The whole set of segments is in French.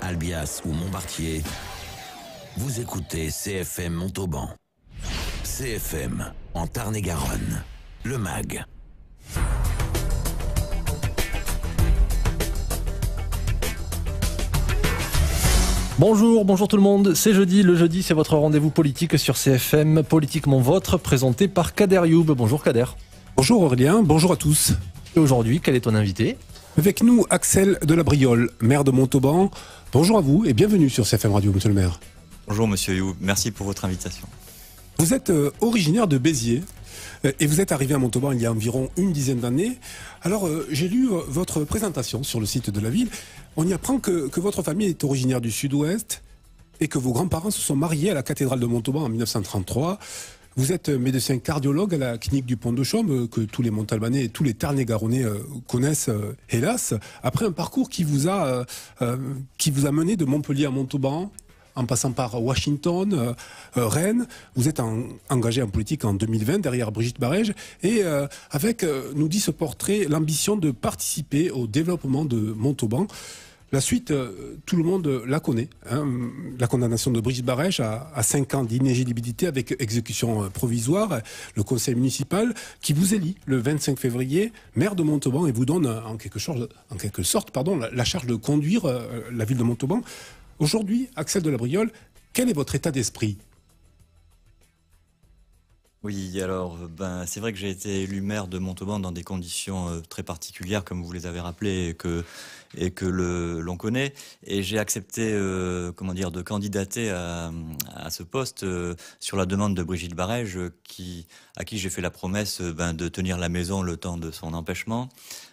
Albias ou Montbartier, vous écoutez CFM Montauban. CFM, en Tarn-et-Garonne, le MAG. Bonjour, bonjour tout le monde. C'est jeudi. Le jeudi, c'est votre rendez-vous politique sur CFM, Politiquement Votre, présenté par Kader Youb. Bonjour Kader. Bonjour Aurélien, bonjour à tous. Et aujourd'hui, quel est ton invité avec nous, Axel de la Briole, maire de Montauban. Bonjour à vous et bienvenue sur CFM Radio, monsieur le maire. Bonjour, monsieur You. Merci pour votre invitation. Vous êtes euh, originaire de Béziers euh, et vous êtes arrivé à Montauban il y a environ une dizaine d'années. Alors, euh, j'ai lu votre présentation sur le site de la ville. On y apprend que, que votre famille est originaire du sud-ouest et que vos grands-parents se sont mariés à la cathédrale de Montauban en 1933. Vous êtes euh, médecin cardiologue à la clinique du Pont de Chaume, euh, que tous les Montalbanais et tous les Tarnés-Garonnais euh, connaissent, hélas, après un parcours qui vous a, qui mené de Montpellier à Montauban, en passant par Washington, Rennes. Vous êtes engagé en politique en 2020 derrière Brigitte Barège et avec, nous dit ce portrait, l'ambition de participer au développement de Montauban. La suite, euh, tout le monde euh, la connaît. Hein. la condamnation de Brice Barèche à, cinq 5 ans d'inéligibilité avec exécution euh, provisoire. Le conseil municipal qui vous élit le 25 février, maire de Montauban, et vous donne en quelque, sorte pardon, la, la charge de conduire la ville de Montauban. Aujourd'hui, Axel de la Briole, quel est votre état d'esprit oui, alors euh, ben, c'est vrai que j'ai été élu maire de Montauban dans des conditions euh, très particulières, comme vous les avez rappelées, et que, l'on connaît. Et j'ai accepté euh, comment dire, de candidater à, ce poste sur la demande de Brigitte Barège, à qui j'ai fait la promesse ben, de tenir la maison le temps de son empêchement,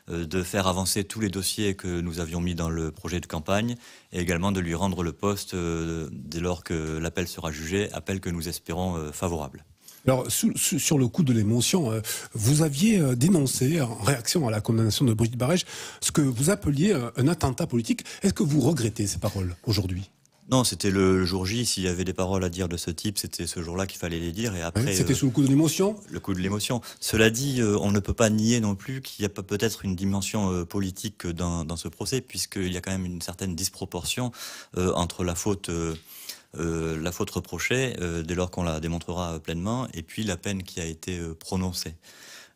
de faire avancer tous les dossiers que nous avions mis dans le projet de campagne, et également de lui rendre le poste dès lors que l'appel sera jugé, appel que nous espérons favorable. Alors, sur le coup de l'émotion, euh, vous aviez euh, dénoncé, en réaction à la condamnation de Brigitte barège ce que vous appeliez euh, un attentat politique. Est-ce que vous regrettez ces paroles aujourd'hui non, c'était le jour J. S'il y avait des paroles à dire de ce type, c'était ce jour-là qu'il fallait les dire. Et après, c'était sous le coup de l'émotion. Le coup de l'émotion. Cela dit, on ne peut pas nier non plus qu'il y a peut-être une dimension politique dans ce procès, puisqu'il y a quand même une certaine disproportion entre la faute euh, la faute reprochée euh, dès lors qu'on la démontrera pleinement, et puis la peine qui a été euh, prononcée.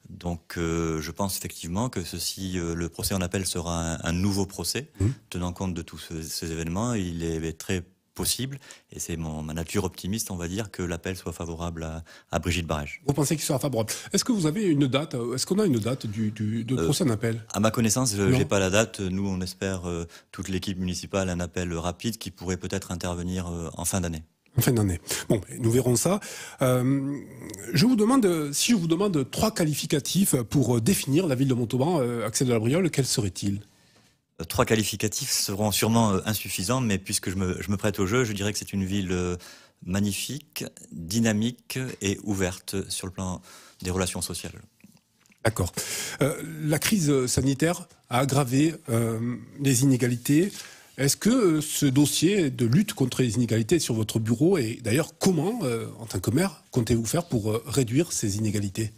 Donc je pense effectivement que ceci, le procès en appel sera un, nouveau procès, mmh. tenant compte de tous ces, événements. Il est très possible. Et c'est ma nature optimiste, on va dire, que l'appel soit favorable à, Brigitte Barège. Vous pensez qu'il sera favorable. Est-ce que vous avez une date euh, Est-ce qu'on a une date du, de euh, prochain appel À ma connaissance, euh, je n'ai pas la date. Nous, on espère, toute l'équipe municipale, un appel rapide qui pourrait peut-être intervenir en fin d'année. En fin d'année. Bon, ben, nous verrons ça. je vous demande, si je vous demande trois qualificatifs pour définir la ville de Montauban, accès de la Briole, quels seraient-ils trois qualificatifs seront sûrement euh, insuffisants, mais puisque je me, prête au jeu, je dirais que c'est une ville euh, magnifique, dynamique et ouverte sur le plan des relations sociales. D'accord. Euh, la crise sanitaire a aggravé les inégalités. Est-ce que ce dossier de lutte contre les inégalités est sur votre bureau et d'ailleurs comment, en tant que maire, comptez-vous faire pour réduire ces inégalités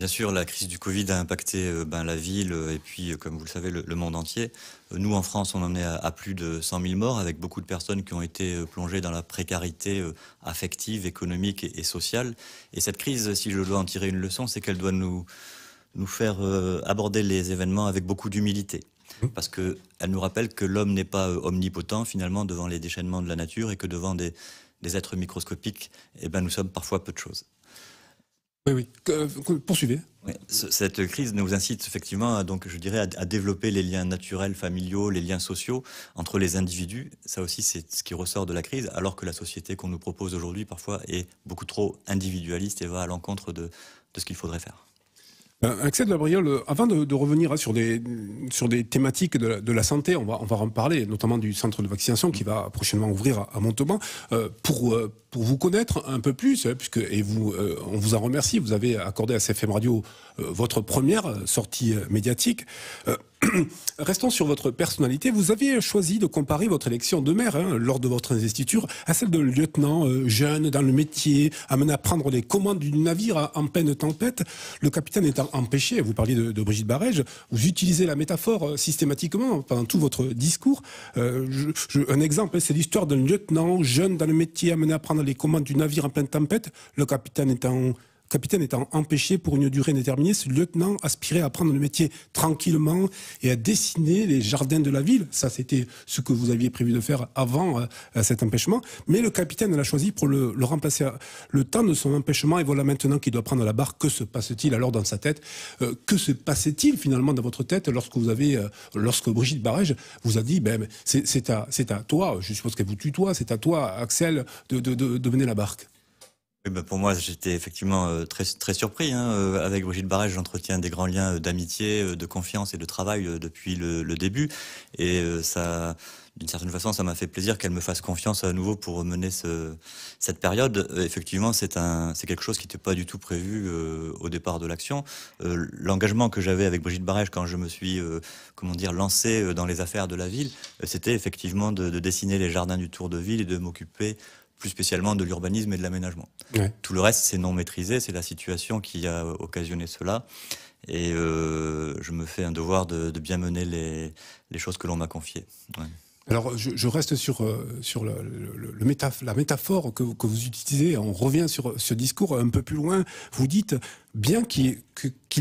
Bien sûr, la crise du Covid a impacté euh, ben, la ville euh, et puis, euh, comme vous le savez, le, monde entier. Nous, en France, on en est à, plus de 100 000 morts, avec beaucoup de personnes qui ont été plongées dans la précarité affective, économique et, sociale. Et cette crise, si je dois en tirer une leçon, c'est qu'elle doit nous, nous faire aborder les événements avec beaucoup d'humilité. Mmh. Parce qu'elle nous rappelle que l'homme n'est pas omnipotent finalement devant les déchaînements de la nature et que devant des, des êtres microscopiques, eh ben, nous sommes parfois peu de choses. Oui, oui. poursuivez. Cette crise nous incite effectivement, donc, je dirais, à, développer les liens naturels, familiaux, les liens sociaux entre les individus. Ça aussi, c'est ce qui ressort de la crise, alors que la société qu'on nous propose aujourd'hui, parfois, est beaucoup trop individualiste et va à l'encontre de ce qu'il faudrait faire. Euh, Axel Labriol, euh, avant de, revenir hein, sur, des, sur des thématiques de la, santé, on va, on va en parler, notamment du centre de vaccination qui va prochainement ouvrir à, Montauban. Euh, pour, pour vous connaître un peu plus, hein, puisque, et vous, on vous en remercie, vous avez accordé à CFM Radio votre première sortie médiatique. Restons sur votre personnalité. Vous aviez choisi de comparer votre élection de maire hein, lors de votre investiture à celle de lieutenant euh, jeune dans le métier, amené à prendre les commandes du navire en pleine tempête. Le capitaine étant empêché, vous parliez de, Brigitte Barège, vous utilisez la métaphore euh, systématiquement pendant tout votre discours. Euh, un exemple, hein, c'est l'histoire d'un lieutenant jeune dans le métier, amené à prendre les commandes du navire en pleine tempête. Le capitaine étant capitaine étant empêché pour une durée indéterminée, ce lieutenant aspirait à prendre le métier tranquillement et à dessiner les jardins de la ville. Ça, c'était ce que vous aviez prévu de faire avant euh, euh, cet empêchement. Mais le capitaine l'a choisi pour le, remplacer. le temps de son empêchement, et voilà maintenant qu'il doit prendre la barque. Que se passe-t-il alors dans sa tête euh, Que se passait-il finalement dans votre tête lorsque vous avez, lorsque Brigitte Barège vous a dit, ben, c'est à, toi, je suppose qu'elle vous tutoie, c'est à toi, Axel, de mener la barque bah, pour moi, j'étais effectivement euh, très, très surpris. Hein, euh, avec Brigitte Barrage, j'entretiens des grands liens euh, d'amitié, de confiance et de travail depuis le, début. Et ça, d'une certaine façon, ça m'a fait plaisir qu'elle me fasse confiance à nouveau pour mener cette période. effectivement, c'est quelque chose qui n'était pas du tout prévu au départ de l'action. l'engagement que j'avais avec Brigitte Barège quand je me suis, comment dire, lancé dans les affaires de la ville, c'était effectivement de, de dessiner les jardins du Tour de Ville et de m'occuper plus spécialement de l'urbanisme et de l'aménagement. Tout le reste, c'est non maîtrisé, c'est la situation qui a occasionné cela. Et euh, je me fais un devoir de, bien mener les, choses que l'on m'a confiées. Alors, je, reste sur, euh, sur le, la métaphore que, vous utilisez. On revient sur ce discours un peu plus loin. Vous dites, bien qu'il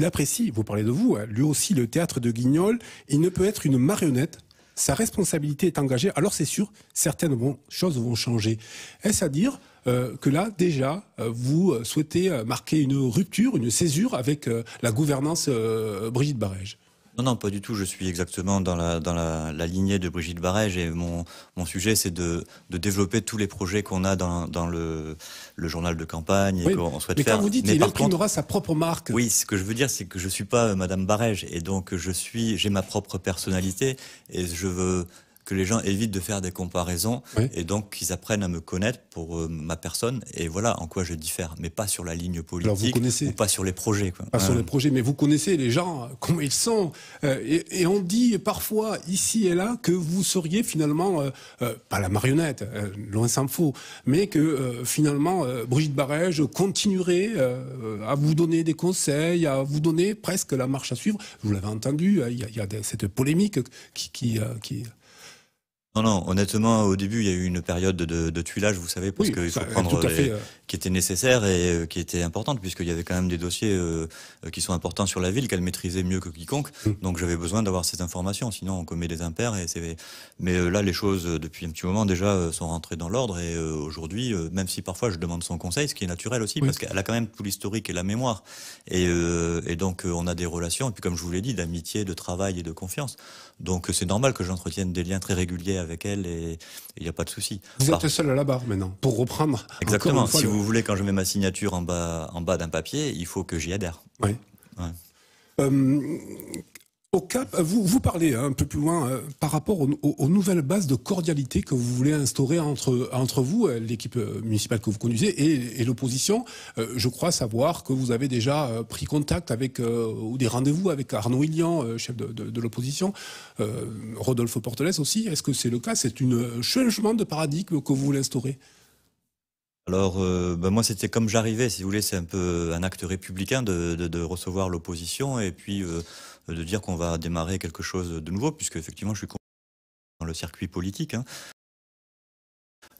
apprécie, vous parlez de vous, hein, lui aussi le théâtre de Guignol, il ne peut être une marionnette sa responsabilité est engagée, alors c'est sûr, certaines choses vont changer. Est-ce à dire euh, que là, déjà, euh, vous euh, souhaitez marquer une rupture, une césure avec la gouvernance Brigitte Barège non, non, pas du tout. Je suis exactement dans la, dans la, la lignée de Brigitte Barège et mon, mon sujet, c'est de, de, développer tous les projets qu'on a dans, dans le, le, journal de campagne et qu'on souhaite faire. Mais quand vous dites qu'il aura sa propre marque. Oui, ce que je veux dire, c'est que je suis pas Madame Barège et donc je suis, j'ai ma propre personnalité et je veux que les gens évitent de faire des comparaisons et donc qu'ils apprennent à me connaître pour euh, ma personne et voilà en quoi je diffère, mais pas sur la ligne politique vous connaissez, ou pas sur les projets. Pas sur les projets, mais vous connaissez les gens, euh, comment ils sont. Euh, et, on dit parfois ici et là que vous seriez finalement, pas la marionnette, loin s'en faut, mais que finalement Brigitte Barège continuerait à vous donner des conseils, à vous donner presque la marche à suivre. Vous l'avez entendu, il y, a, cette polémique qui, qui, qui non, non, honnêtement, au début, il y a eu une période de, de tuilage, vous savez, parce que qu'il faut prendre les, euh. qui était nécessaire et euh, qui était importante, puisqu'il y avait quand même des dossiers euh, qui sont importants sur la ville, qu'elle maîtrisait mieux que quiconque. Hum. Donc j'avais besoin d'avoir ces informations, sinon on commet des impairs. Et c'est... Mais là, les choses, depuis un petit moment déjà, sont rentrées dans l'ordre. Et aujourd'hui, même si parfois je demande son conseil, ce qui est naturel aussi, parce qu'elle a quand même tout l'historique et la mémoire. Et, et donc on a des relations, et puis comme je vous l'ai dit, d'amitié, de travail et de confiance. Donc euh, c'est normal que j'entretienne des liens très réguliers avec elle et il n'y a pas de souci. Vous êtes seul à la barre maintenant, pour reprendre. Exactement. si vous voulez, quand je mets ma signature en bas, en bas d'un papier, il faut que j'y adhère. Oui. Euh, au Cap, euh, vous, vous parlez hein, un peu plus loin euh, par rapport aux nouvelles bases de cordialité que vous voulez instaurer entre, entre vous, euh, l'équipe municipale que vous conduisez et, l'opposition. je crois savoir que vous avez déjà pris contact avec ou des rendez-vous avec Arnaud Illian, chef de, l'opposition, Rodolphe Portelès aussi. Est-ce que c'est le cas C'est un changement de paradigme que vous voulez instaurer alors, ben moi, c'était comme j'arrivais, si vous voulez, c'est un peu un acte républicain de, recevoir l'opposition. Et puis, de dire qu'on va démarrer quelque chose de nouveau, puisque effectivement, je suis dans le circuit politique. Hein.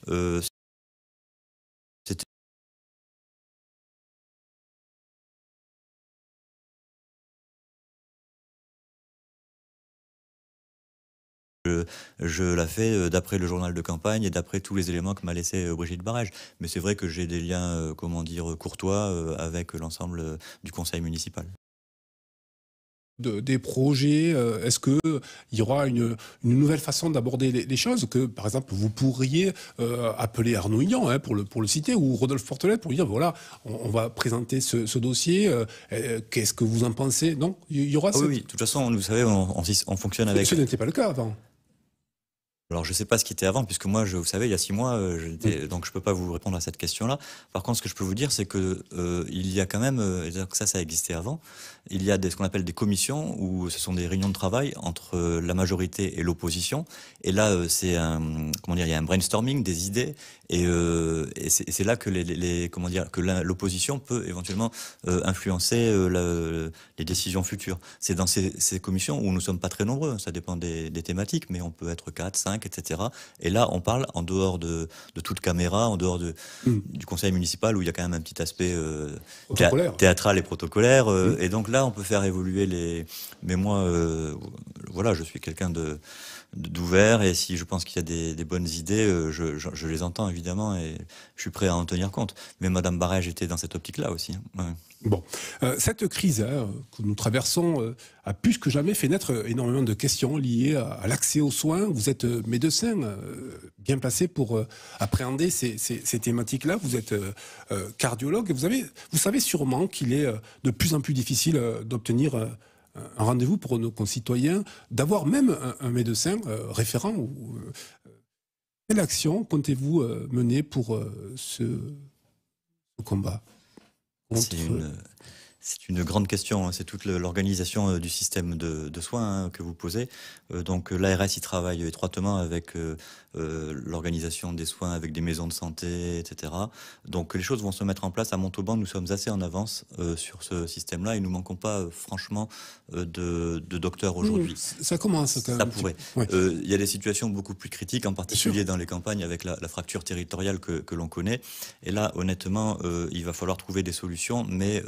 Euh, je, l'ai la fais euh, d'après le journal de campagne et d'après tous les éléments que m'a laissé euh, Brigitte Barrage. Mais c'est vrai que j'ai des liens, comment dire, courtois avec l'ensemble du conseil municipal des projets euh, Est-ce qu'il y aura une, nouvelle façon d'aborder les, choses que, par exemple, vous pourriez euh, appeler Arnaud hein, pour, le, pour le citer ou Rodolphe Fortelet pour dire voilà, on, va présenter ce, dossier, euh, qu'est-ce que vous en pensez Non, il y, aura. Ah oui, de toute façon, vous savez, on, on fonctionne avec. Ce n'était pas le cas avant. Alors, je ne sais pas ce qui était avant, puisque moi, je, vous savez, il y a six mois, euh, donc je ne peux pas vous répondre à cette question-là. Par contre, ce que je peux vous dire, c'est que euh, il y a quand même, que euh, ça, ça existait avant, il y a ce qu'on appelle des commissions, où ce sont des réunions de travail entre la majorité et l'opposition. Et là, c'est comment dire, il y a un brainstorming des idées, et, c'est, là que les, comment dire, que l'opposition peut éventuellement influencer les décisions futures. C'est dans ces, commissions où nous ne sommes pas très nombreux, ça dépend des, des thématiques, mais on peut être 4, 5, etc. Et là, on parle en dehors de, toute caméra, en dehors de, hmm. du conseil municipal, où il y a quand même un petit aspect euh, théâtral et protocolaire. Euh, hmm. Et donc là, on peut faire évoluer les... Mais moi, euh, voilà, je suis quelqu'un de d'ouvert et si je pense qu'il y a des, bonnes idées, euh, je, les entends évidemment et je suis prêt à en tenir compte. Mais Madame Barège était dans cette optique-là aussi. Hein. Bon, euh, cette crise euh, que nous traversons a plus que jamais fait naître énormément de questions liées à, l'accès aux soins. Vous êtes médecin, bien placé pour appréhender ces, thématiques-là. Vous êtes cardiologue et vous savez sûrement qu'il est de plus en plus difficile d'obtenir un rendez-vous pour nos concitoyens, d'avoir même un, médecin euh, référent. Euh, quelle action comptez-vous euh, mener pour ce, combat C'est une, grande question. Hein. C'est toute l'organisation du système de, soins hein, que vous posez. donc l'ARS y travaille étroitement avec euh, l'organisation des soins avec des maisons de santé, etc. Donc les choses vont se mettre en place. À Montauban, nous sommes assez en avance euh, sur ce système-là et nous manquons pas euh, franchement de, de docteurs aujourd'hui. ça commence quand même. Ça pourrait. Il y a des situations beaucoup plus critiques, en particulier dans les campagnes avec la, la fracture territoriale que, que l'on connaît. Et là, honnêtement, il va falloir trouver des solutions, mais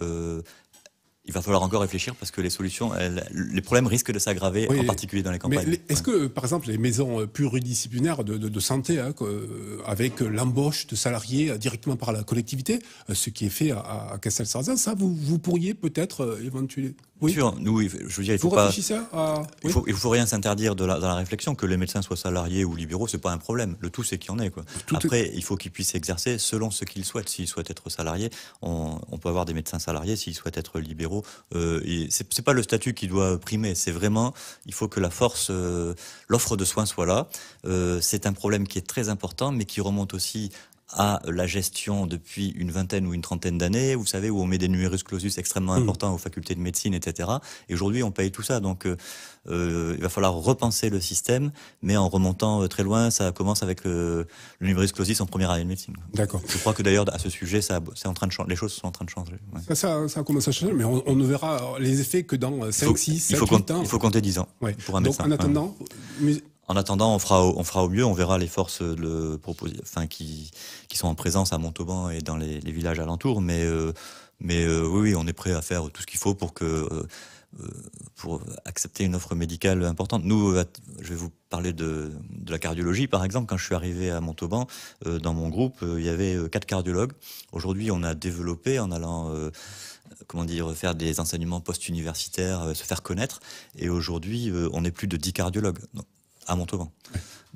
il va falloir encore réfléchir parce que les solutions, les problèmes risquent de s'aggraver, en particulier dans les campagnes. est-ce que, euh, par exemple, les maisons euh, pluridisciplinaires de, santé, hein, euh, avec l'embauche de salariés directement par la collectivité, ce qui est fait à, Castel-Sarzin, ça, vous, vous pourriez peut-être éventuellement oui. Sûr, nous, je veux dire, il faut Vous pas, à... il, faut, faut rien s'interdire dans la réflexion que les médecins soient salariés ou libéraux, c'est pas un problème. Le tout, c'est qu'il y en ait. Quoi. Après, il faut qu'ils puissent exercer selon ce qu'ils souhaitent. S'ils souhaitent être salariés, on, peut avoir des médecins salariés. S'ils souhaitent être libéraux, euh, c'est pas le statut qui doit primer. C'est vraiment, il faut que la force, euh, l'offre de soins soit là. Euh, c'est un problème qui est très important, mais qui remonte aussi à la gestion depuis une vingtaine ou une trentaine d'années, vous savez, où on met des numerus clausus extrêmement hmm. importants aux facultés de médecine, etc. Et aujourd'hui, on paye tout ça. Donc, euh, euh, il va falloir repenser le système, mais en remontant euh, très loin, ça commence avec le, numérus numerus clausus en première année de médecine. D'accord. Je crois que d'ailleurs, à ce sujet, ça, c'est en train de les choses sont en train de changer. Ça, commence à changer, mais on, ne verra les effets que dans 5, 6, 7, ans. Il faut compter 10 ans pour un Donc, En attendant, en attendant, on fera, au, on fera au mieux, on verra les forces euh, enfin, qui, sont en présence à Montauban et dans les, villages alentours. Mais, euh, mais euh, oui, on est prêt à faire tout ce qu'il faut pour, que, pour accepter une offre médicale importante. Nous, je vais vous parler de, la cardiologie, par exemple. Quand je suis arrivé à Montauban, dans mon groupe, il y avait quatre cardiologues. Aujourd'hui, on a développé en allant comment dire, faire des enseignements post-universitaires, se faire connaître. Et aujourd'hui, on est plus de 10 cardiologues à Montauban.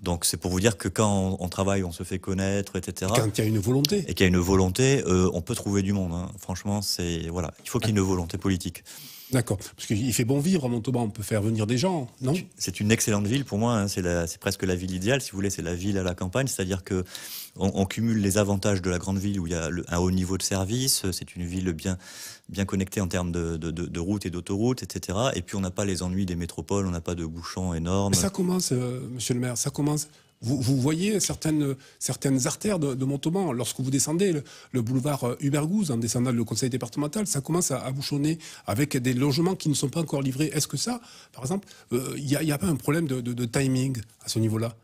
Donc c'est pour vous dire que quand on, travaille, on se fait connaître, etc. quand il y a une volonté. Et qu'il y a une volonté, euh, on peut trouver du monde. Hein. Franchement, c'est voilà, il faut qu'il y ait une volonté politique. D'accord. Parce qu'il fait bon vivre à Montauban, on peut faire venir des gens, non C'est une excellente ville pour moi, hein. c'est, c'est presque la ville idéale, si vous voulez, c'est la ville à la campagne, c'est-à-dire que on, cumule les avantages de la grande ville où il y a un haut niveau de service, c'est une ville bien, bien connectée en termes de, de, routes et d'autoroutes, etc. Et puis on n'a pas les ennuis des métropoles, on n'a pas de bouchons énormes. Mais ça commence, euh, monsieur le maire, ça commence vous, voyez certaines, certaines artères de, de Montauban, lorsque vous descendez le, boulevard euh, Hubert en descendant le conseil départemental, ça commence à, bouchonner avec des logements qui ne sont pas encore livrés. Est-ce que ça, par exemple, euh, il n'y a, pas un problème de timing à ce niveau-là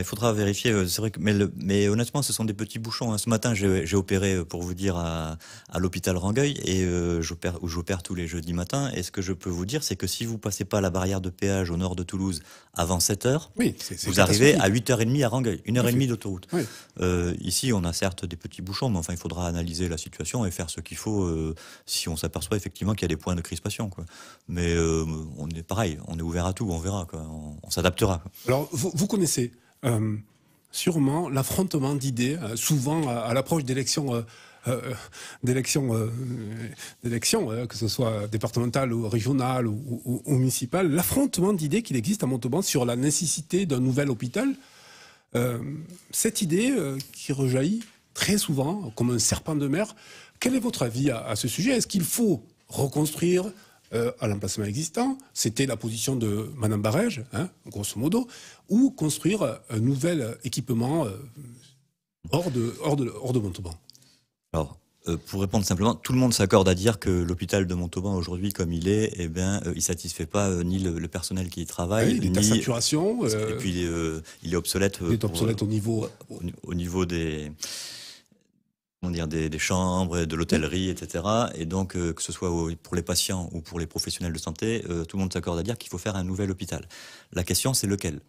il faudra vérifier, euh, c'est vrai que, mais, mais, honnêtement, ce sont des petits bouchons. Hein. Ce matin, j'ai opéré, euh, pour vous dire, à, l'hôpital Rangueil, et euh, où j'opère tous les jeudis matin. Et ce que je peux vous dire, c'est que si vous passez pas la barrière de péage au nord de Toulouse avant 7 h oui, vous arrivez à 8h30 à Rangueil, 1h30 d'autoroute. ici, on a certes des petits bouchons, mais enfin, il faudra analyser la situation et faire ce qu'il faut si on s'aperçoit effectivement qu'il y a des points de crispation. Quoi. Mais on est pareil, on est ouvert à tout, on verra, on, s'adaptera. Alors, vous connaissez euh, sûrement l'affrontement d'idées, euh, souvent à l'approche d'élections. Euh, hein, que ce soit départementales ou régionales ou, municipale, municipales, l'affrontement d'idées qu'il existe à Montauban sur la nécessité d'un nouvel hôpital. cette idée qui rejaillit très souvent comme un serpent de mer. Quel est votre avis à ce sujet Est-ce qu'il faut reconstruire, euh, à l'emplacement existant, c'était la position de Madame Barège, hein, grosso modo, ou construire un nouvel équipement euh, hors, de, hors, de, Montauban Alors, euh, pour répondre simplement, tout le monde s'accorde à dire que l'hôpital de Montauban aujourd'hui, comme il est, eh bien, il satisfait pas ni le, personnel qui y travaille, ni la saturation. et puis il est obsolète. au niveau au niveau des dire, des, des, chambres, de l'hôtellerie, etc. Et donc, euh, que ce soit pour les patients ou pour les professionnels de santé, euh, tout le monde s'accorde à dire qu'il faut faire un nouvel hôpital. La question, c'est lequel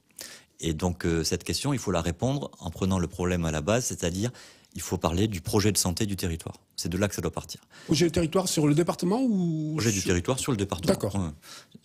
Et donc, euh, cette question, il faut la répondre en prenant le problème à la base, c'est-à-dire, il faut parler du projet de santé du territoire. C'est de là que ça doit partir. Projet de territoire sur le département ou Projet du territoire sur le département. D'accord.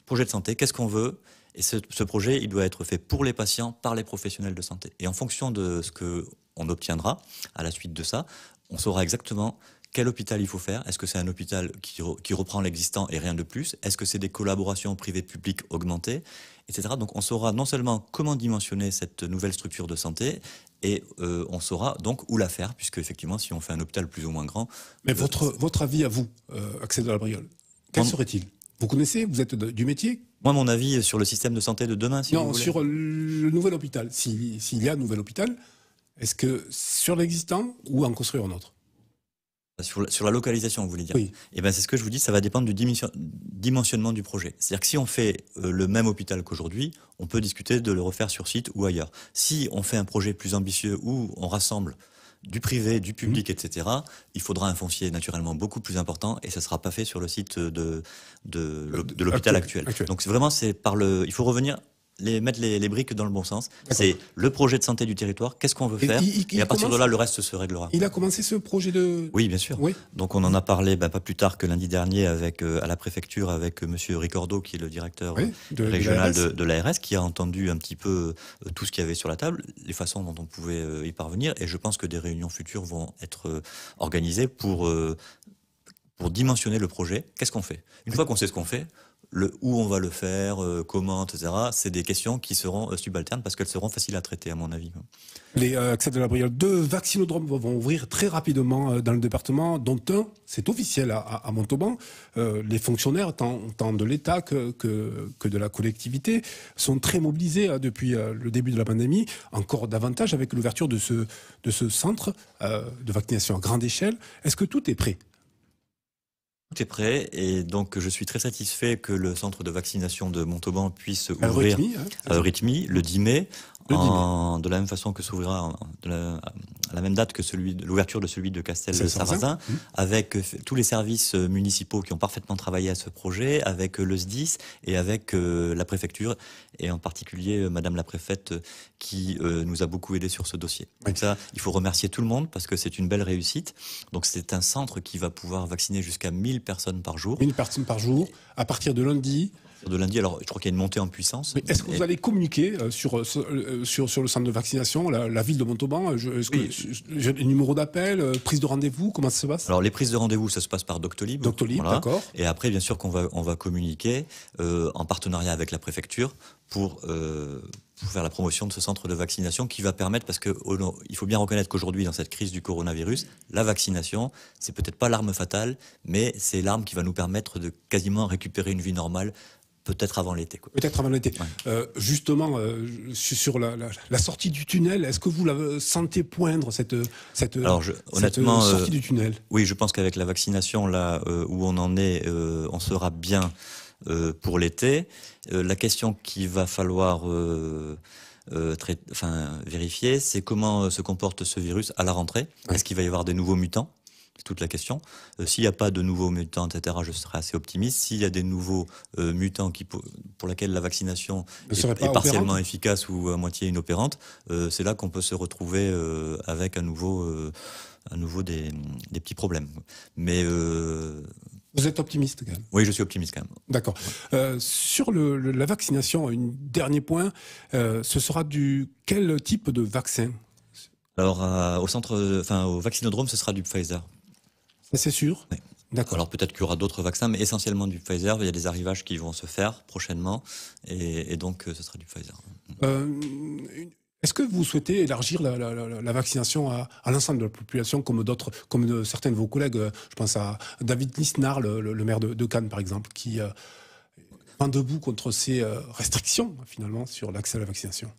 Projet de santé, qu'est-ce qu'on veut et ce, ce, projet, il doit être fait pour les patients, par les professionnels de santé. Et en fonction de ce qu'on obtiendra à la suite de ça, on saura exactement quel hôpital il faut faire. Est-ce que c'est un hôpital qui, reprend l'existant et rien de plus Est-ce que c'est des collaborations privées-publiques augmentées Etc. Donc on saura non seulement comment dimensionner cette nouvelle structure de santé, et euh, on saura donc où la faire, puisque effectivement, si on fait un hôpital plus ou moins grand. Mais euh, votre, votre avis à vous, euh, Axel de la Briole, quel serait-il Vous connaissez, vous êtes du métier Moi, mon avis sur le système de santé de demain, si vous voulez. sur le nouvel hôpital, s'il y a un nouvel hôpital. Est-ce que sur l'existant ou en construire un autre sur la, localisation, vous voulez dire Oui. Et eh ben, c'est ce que je vous dis, ça va dépendre du dimensionnement du projet. C'est-à-dire que si on fait euh, le même hôpital qu'aujourd'hui, on peut discuter de le refaire sur site ou ailleurs. Si on fait un projet plus ambitieux où on rassemble du privé, du public, mmh. etc., il faudra un foncier naturellement beaucoup plus important et ça ne sera pas fait sur le site de, de, euh, l'hôpital actuel. actuel. Donc vraiment, c'est par le, il faut revenir mettre les, briques dans le bon sens. C'est le projet de santé du territoire, qu'est-ce qu'on veut faire Et, à partir de là, le reste se réglera. Il a commencé ce projet de... Oui, bien sûr. Donc on en a parlé bah, pas plus tard que lundi dernier avec, euh, à la préfecture avec euh, M. Ricordo, qui est le directeur euh, de, régional de l'ARS, qui a entendu un petit peu tout ce qu'il y avait sur la table, les façons dont on pouvait y parvenir. Et je pense que des réunions futures vont être organisées pour, pour dimensionner le projet. Qu'est-ce qu'on fait Une fois qu'on sait ce qu'on fait, le où on va le faire, euh, comment, etc., c'est des questions qui seront euh, subalternes parce qu'elles seront faciles à traiter, à mon avis. Les euh, accès de la briole deux vaccinodromes vont ouvrir très rapidement dans le département, dont un, c'est officiel à, Montauban. les fonctionnaires, tant, de l'État que, que, que, de la collectivité, sont très mobilisés depuis le début de la pandémie, encore davantage avec l'ouverture de ce, de ce centre de vaccination à grande échelle. Est-ce que tout est prêt tout est prêt et donc je suis très satisfait que le centre de vaccination de Montauban puisse ouvrir hein. à Eurythmie, le 10 mai de la même façon que s'ouvrira à la même date que celui de l'ouverture de celui de Castel-Sarrazin, mmh. avec euh, tous les services euh, municipaux qui ont parfaitement travaillé à ce projet, avec euh, le SDIS et avec la préfecture, et en particulier Madame la préfète qui nous a beaucoup aidé sur ce dossier. Donc ça, il faut remercier tout le monde parce que c'est une belle réussite. Donc c'est un centre qui va pouvoir vacciner jusqu'à 1000 personnes par jour. 1000 personnes par jour. À partir de lundi, de lundi. Alors, je crois qu'il y a une montée en puissance. Est-ce que vous allez communiquer euh, euh, euh, sur, sur, le centre de vaccination, la, ville de Montauban Est-ce que les numéros d'appel, prise de rendez-vous, comment ça se passe Alors, les prises de rendez-vous, ça se passe par Doctolib. Doctolib, d'accord. Et après, bien sûr qu'on va, on va communiquer en partenariat avec la préfecture pour, faire la promotion de ce centre de vaccination qui va permettre, parce qu'il faut bien reconnaître qu'aujourd'hui, dans cette crise du coronavirus, la vaccination, c'est peut-être pas l'arme fatale, mais c'est l'arme qui va nous permettre de quasiment récupérer une vie normale Peut-être avant l'été. Peut-être avant l'été. Euh, justement, euh, sur la, sortie du tunnel, est-ce que vous la sentez poindre, cette, euh, sortie du tunnel Oui, je pense qu'avec la vaccination, là où on en est, on sera bien pour l'été. la question qu'il va falloir... vérifier, c'est comment se comporte ce virus à la rentrée. Est-ce qu'il va y avoir des nouveaux mutants toute la question. Euh, s'il n'y a pas de nouveaux mutants, etc., je serais assez optimiste. S'il y a des nouveaux euh, mutants pour, lesquels la vaccination est, partiellement efficace ou à moitié inopérante, euh, c'est là qu'on peut se retrouver avec à nouveau, des, petits problèmes. Mais. Vous êtes optimiste quand même Oui, je suis optimiste quand même. D'accord. sur la vaccination, un dernier point, ce sera du quel type de vaccin alors, au centre, enfin, au vaccinodrome, ce sera du Pfizer c'est sûr D'accord. Alors peut-être qu'il y aura d'autres vaccins, mais essentiellement du Pfizer. Il y a des arrivages qui vont se faire prochainement, et, donc euh, ce sera du Pfizer. Euh, est-ce que vous souhaitez élargir la, vaccination à, l'ensemble de la population, comme d'autres, comme certains de vos collègues Je pense à David Lisnard, le, maire de, Cannes, par exemple, qui euh, est debout contre ces euh, restrictions finalement sur l'accès à la vaccination.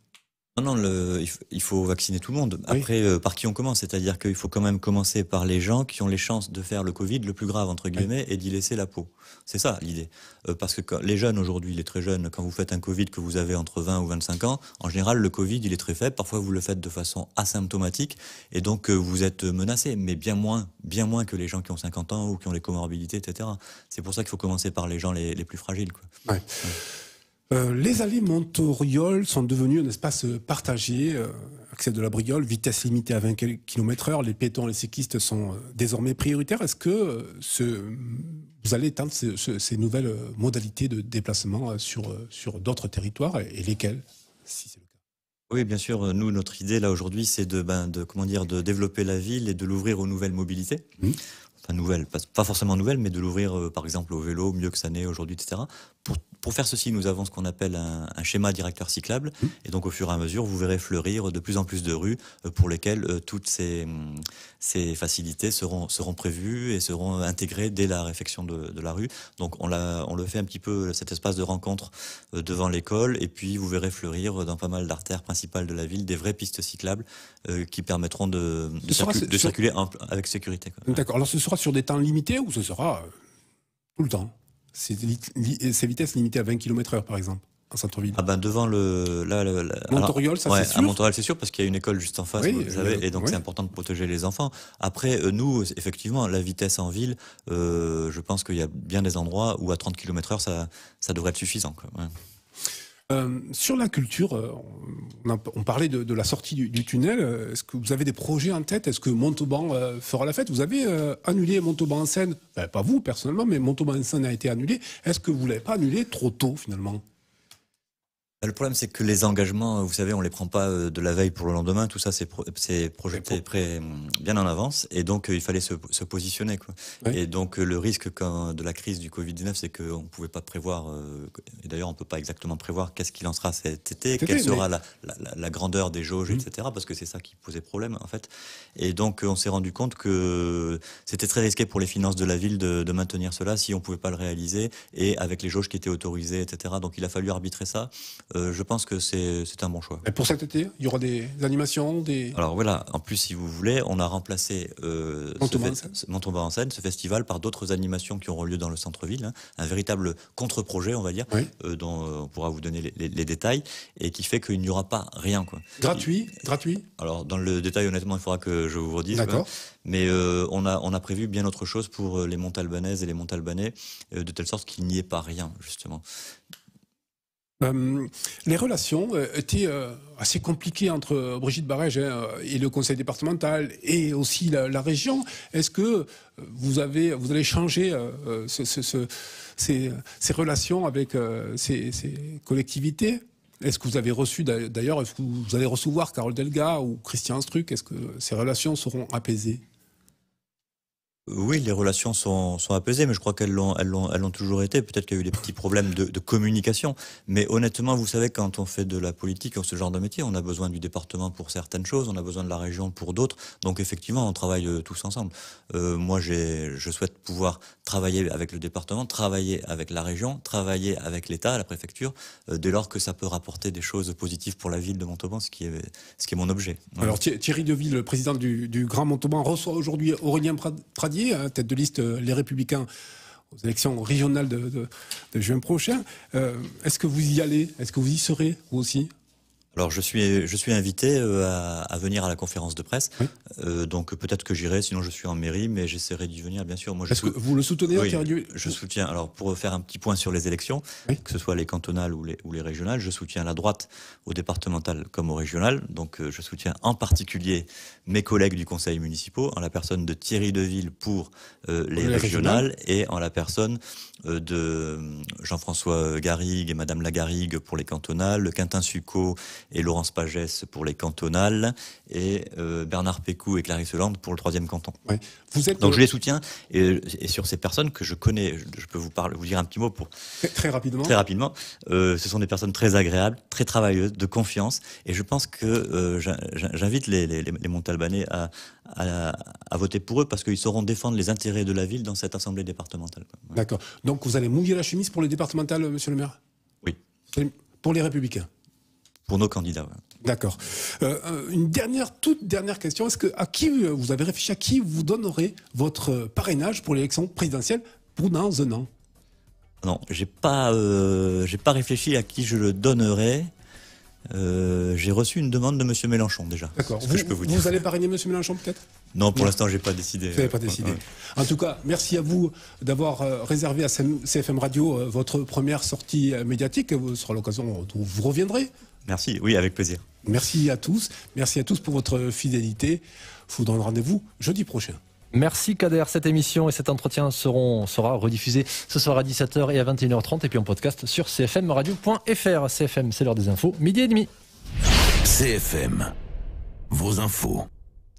Non, non, le, il, faut, vacciner tout le monde. Après, euh, par qui on commence C'est-à-dire qu'il faut quand même commencer par les gens qui ont les chances de faire le Covid le plus grave, entre guillemets, et d'y laisser la peau. C'est ça l'idée. Euh, parce que les jeunes aujourd'hui, les très jeunes, quand vous faites un Covid que vous avez entre 20 ou 25 ans, en général, le Covid, il est très faible. Parfois, vous le faites de façon asymptomatique, et donc euh, vous êtes menacé, mais bien moins, bien moins que les gens qui ont 50 ans ou qui ont les comorbidités, etc. C'est pour ça qu'il faut commencer par les gens les, plus fragiles. Quoi. Oui. Euh, les allées Montorioles sont devenues un espace partagé. Euh, accès de la Briole, vitesse limitée à 20 km heure, Les pétons et les cyclistes sont euh, désormais prioritaires. Est-ce que vous allez étendre ces, nouvelles modalités de déplacement sur, d'autres territoires et, lesquels, si c'est le cas oui, bien sûr. Nous, notre idée là aujourd'hui, c'est ben, de, comment dire, de développer la ville et de l'ouvrir aux nouvelles mobilités. Mmh nouvelle, pas, forcément nouvelle, mais de l'ouvrir euh, par exemple au vélo, mieux que ça n'est aujourd'hui, etc. Pour, faire ceci, nous avons ce qu'on appelle un, schéma directeur cyclable, et donc au fur et à mesure, vous verrez fleurir de plus en plus de rues euh, pour lesquelles euh, toutes ces, hum, ces facilités seront, prévues et seront intégrées dès la réfection de, la rue. Donc on, le fait un petit peu, cet espace de rencontre euh, devant l'école, et puis vous verrez fleurir euh, dans pas mal d'artères principales de la ville des vraies pistes cyclables euh, qui permettront de, circuler avec sécurité. D'accord, alors ce sera sur des temps limités ou ce sera tout le temps ces vitesses limitées à 20 km/h par exemple à saint Ah ben devant le. Là, ça c'est sûr. À c'est sûr, parce qu'il y a une école juste en face, et donc c'est important de protéger les enfants. Après, euh, nous, effectivement, la vitesse en ville, euh, je pense qu'il y a bien des endroits où à 30 km/h, ça, ça devrait être suffisant. Euh, sur la culture, on, parlait de, la sortie du, tunnel. Est-ce que vous avez des projets en tête Est-ce que Montauban fera la fête Vous avez annulé Montauban en Seine, ben, pas vous personnellement, mais Montauban en Seine a été annulé. Est-ce que vous l'avez pas annulé trop tôt finalement le problème, c'est que les engagements, euh, vous savez, on les prend pas euh, de la veille pour le lendemain. Tout ça, c'est projeté euh, bien en avance. Et donc, il fallait se, positionner. Et donc, le risque quand, de la crise du Covid-19, c'est qu'on ne pouvait pas prévoir, et d'ailleurs, on ne peut pas exactement prévoir qu'est-ce qui en sera cet été, quelle sera la, grandeur des jauges, mhm. etc. Parce que c'est ça qui posait problème, en fait. Et donc, on s'est rendu compte que c'était très risqué pour les finances de la ville de, de maintenir cela si on ne pouvait pas le réaliser, et avec les jauges qui étaient autorisées, etc. Donc, il a fallu arbitrer ça. Euh, je pense que c'est un bon choix. Et pour cet été, il y aura des, animations des... Alors voilà, en plus, si vous voulez, on a remplacé euh, Montauban en scène, ce festival, par d'autres animations qui auront lieu dans le centre-ville. Hein. un véritable contre-projet, on va dire, euh, dont euh, on pourra vous donner les, détails, et qui fait qu'il n'y aura pas rien. Quoi. Gratuit Gratuit Alors, dans le détail, honnêtement, il faudra que je vous redise. D'accord. Mais on, a, on a prévu bien autre chose pour les montes albanaises et les montes albanais, de telle sorte qu'il n'y ait pas rien, justement. Euh, les relations euh, étaient euh, assez compliquées entre Brigitte Barège hein, et le conseil départemental et aussi la, région. Est-ce que vous, avez, vous allez changer ces, relations avec ces, collectivités est-ce que vous avez reçu d'ailleurs, est-ce que vous allez recevoir Carole Delga ou Christian Struck Est-ce que ces relations seront apaisées oui, les relations sont, apaisées, mais je crois qu'elles l'ont, toujours été. Peut-être qu'il y a eu des petits problèmes de, communication. Mais honnêtement, vous savez, quand on fait de la politique, ce genre de métier, on a besoin du département pour certaines choses, on a besoin de la région pour d'autres. Donc effectivement, on travaille euh, tous ensemble. Euh, moi, j'ai, je souhaite pouvoir travailler avec le département, travailler avec la région, travailler avec l'État, la préfecture, euh, dès lors que ça peut rapporter des choses positives pour la ville de Montauban, ce qui est, mon objet. Alors Thierry Deville, le président du, du Grand Montauban, reçoit aujourd'hui Aurélien Pradi Hein, tête de liste euh, Les Républicains aux élections régionales de, juin prochain. Euh, est-ce que vous y allez Est-ce que vous y serez, vous aussi alors je suis je suis invité euh, à, venir à la conférence de presse, euh, donc peut-être que j'irai, sinon je suis en mairie, mais j'essaierai d'y venir bien sûr. Moi, Est-ce que vous le soutenez oui, Je soutiens. Alors pour faire un petit point sur les élections, que ce soit les cantonales ou les, ou les régionales, je soutiens la droite au départemental comme au régional. Donc euh, je soutiens en particulier mes collègues du conseil municipal, en la personne de Thierry Deville pour les, régionales, et en la personne de Jean-François Garrigue et Madame Lagarrigue pour les cantonales, le Quintin Succo et Laurence Pagès pour les cantonales, et euh, Bernard Pécou et Clarisse Hollande pour le troisième canton. Donc je les soutiens, et, sur ces personnes que je connais, je, peux vous, vous dire un petit mot pour... Très, rapidement. Très rapidement. Euh, ce sont des personnes très agréables, très travailleuses, de confiance, et je pense que euh, j'invite les, les, Montalbanais à, voter pour eux, parce qu'ils sauront défendre les intérêts de la ville dans cette assemblée départementale. D'accord. Donc vous allez mouiller la chemise pour les départementales, monsieur le maire Oui. Pour les républicains pour nos candidats. D'accord. Euh, une dernière, toute dernière question. Est-ce que à qui euh, vous avez réfléchi à qui vous donnerez votre euh, parrainage pour l'élection présidentielle pour dans un an Non, j'ai pas, j'ai pas réfléchi à qui je le donnerai. j'ai reçu une demande de M. Mélenchon déjà. D'accord. Vous, allez parrainer M. Mélenchon peut-être Non, pour l'instant, j'ai pas décidé. Vous n'avez pas décidé. En tout cas, merci à vous d'avoir réservé à CFM Radio votre première sortie médiatique. Ce sera l'occasion où vous reviendrez Merci, oui, avec plaisir. Merci à tous. Merci à tous pour votre fidélité. Je vous donne rendez-vous jeudi prochain. Merci Kader. Cette émission et cet entretien seront, sera rediffusé ce soir à 17h et à 21h30 et puis en podcast sur cfmradio.fr. CFM, c'est l'heure des infos, midi et demi. CFM, vos infos.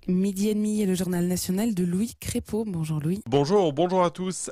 Midi et demi et le journal national de Louis Crépeau. Bonjour Louis. Bonjour, bonjour à tous.